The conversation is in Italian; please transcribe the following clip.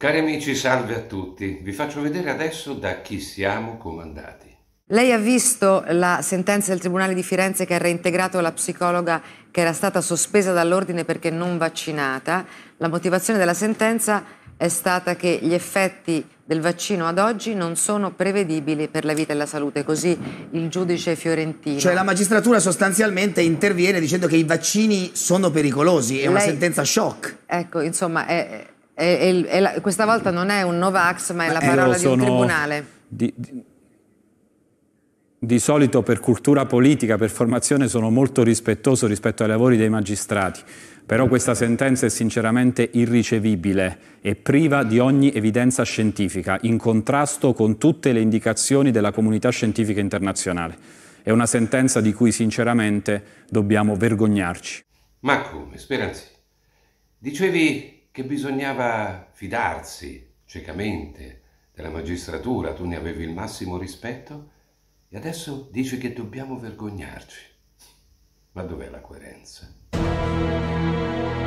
Cari amici, salve a tutti. Vi faccio vedere adesso da chi siamo comandati. Lei ha visto la sentenza del Tribunale di Firenze che ha reintegrato la psicologa che era stata sospesa dall'ordine perché non vaccinata. La motivazione della sentenza è stata che gli effetti del vaccino ad oggi non sono prevedibili per la vita e la salute, così il giudice fiorentino. Cioè la magistratura sostanzialmente interviene dicendo che i vaccini sono pericolosi, è Lei, una sentenza shock. Ecco, insomma, è, e, e, e la, questa volta non è un Novax, ma è la eh, parola eh, sono, di un tribunale. Di, di, di solito per cultura politica, per formazione, sono molto rispettoso rispetto ai lavori dei magistrati però questa sentenza è sinceramente irricevibile e priva di ogni evidenza scientifica, in contrasto con tutte le indicazioni della comunità scientifica internazionale. È una sentenza di cui sinceramente dobbiamo vergognarci. Ma come, Speranzi? Dicevi che bisognava fidarsi ciecamente della magistratura, tu ne avevi il massimo rispetto e adesso dici che dobbiamo vergognarci. Ma dov'è la coerenza?